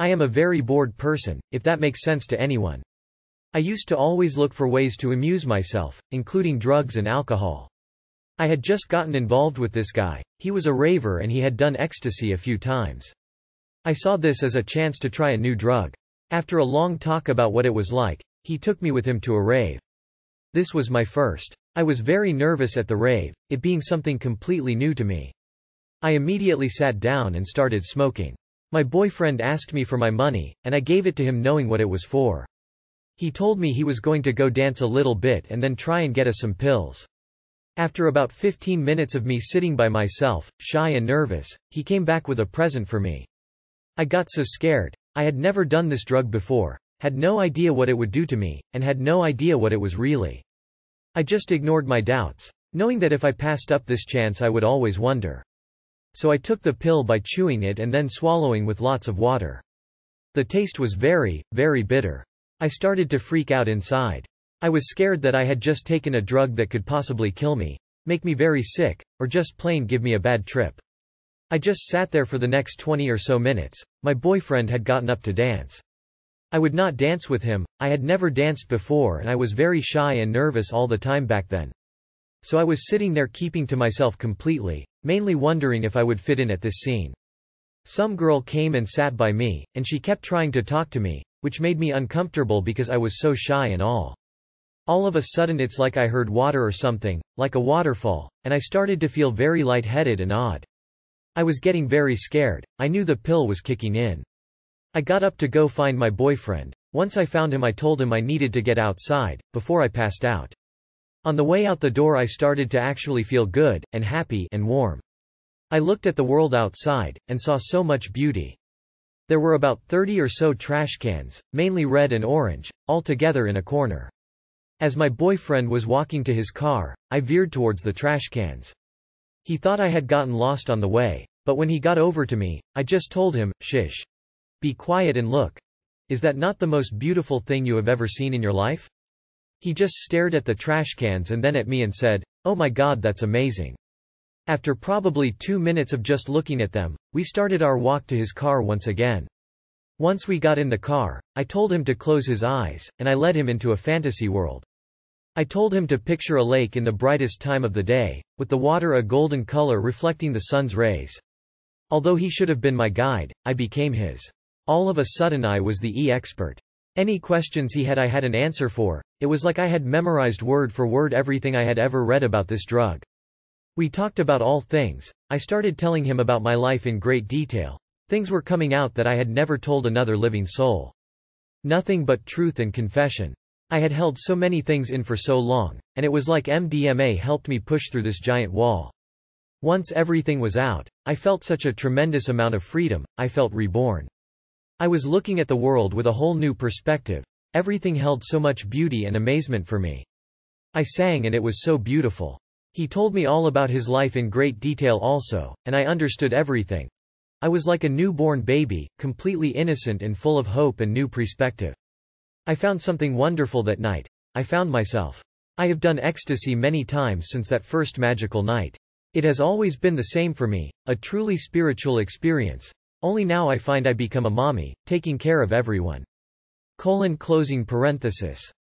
I am a very bored person, if that makes sense to anyone. I used to always look for ways to amuse myself, including drugs and alcohol. I had just gotten involved with this guy, he was a raver and he had done ecstasy a few times. I saw this as a chance to try a new drug. After a long talk about what it was like, he took me with him to a rave. This was my first. I was very nervous at the rave, it being something completely new to me. I immediately sat down and started smoking. My boyfriend asked me for my money, and I gave it to him knowing what it was for. He told me he was going to go dance a little bit and then try and get us some pills. After about 15 minutes of me sitting by myself, shy and nervous, he came back with a present for me. I got so scared. I had never done this drug before, had no idea what it would do to me, and had no idea what it was really. I just ignored my doubts, knowing that if I passed up this chance I would always wonder so I took the pill by chewing it and then swallowing with lots of water. The taste was very, very bitter. I started to freak out inside. I was scared that I had just taken a drug that could possibly kill me, make me very sick, or just plain give me a bad trip. I just sat there for the next 20 or so minutes. My boyfriend had gotten up to dance. I would not dance with him, I had never danced before and I was very shy and nervous all the time back then. So I was sitting there keeping to myself completely, mainly wondering if I would fit in at this scene. Some girl came and sat by me, and she kept trying to talk to me, which made me uncomfortable because I was so shy and all. All of a sudden it's like I heard water or something, like a waterfall, and I started to feel very lightheaded and odd. I was getting very scared, I knew the pill was kicking in. I got up to go find my boyfriend. Once I found him I told him I needed to get outside, before I passed out. On the way out the door I started to actually feel good, and happy, and warm. I looked at the world outside, and saw so much beauty. There were about 30 or so trash cans, mainly red and orange, all together in a corner. As my boyfriend was walking to his car, I veered towards the trash cans. He thought I had gotten lost on the way, but when he got over to me, I just told him, shish. Be quiet and look. Is that not the most beautiful thing you have ever seen in your life? He just stared at the trash cans and then at me and said, Oh my god that's amazing. After probably two minutes of just looking at them, we started our walk to his car once again. Once we got in the car, I told him to close his eyes, and I led him into a fantasy world. I told him to picture a lake in the brightest time of the day, with the water a golden color reflecting the sun's rays. Although he should have been my guide, I became his. All of a sudden I was the e-expert. Any questions he had I had an answer for, it was like I had memorized word for word everything I had ever read about this drug. We talked about all things, I started telling him about my life in great detail. Things were coming out that I had never told another living soul. Nothing but truth and confession. I had held so many things in for so long, and it was like MDMA helped me push through this giant wall. Once everything was out, I felt such a tremendous amount of freedom, I felt reborn. I was looking at the world with a whole new perspective. Everything held so much beauty and amazement for me. I sang and it was so beautiful. He told me all about his life in great detail also, and I understood everything. I was like a newborn baby, completely innocent and full of hope and new perspective. I found something wonderful that night. I found myself. I have done ecstasy many times since that first magical night. It has always been the same for me, a truly spiritual experience. Only now I find I become a mommy, taking care of everyone. Colon closing parenthesis.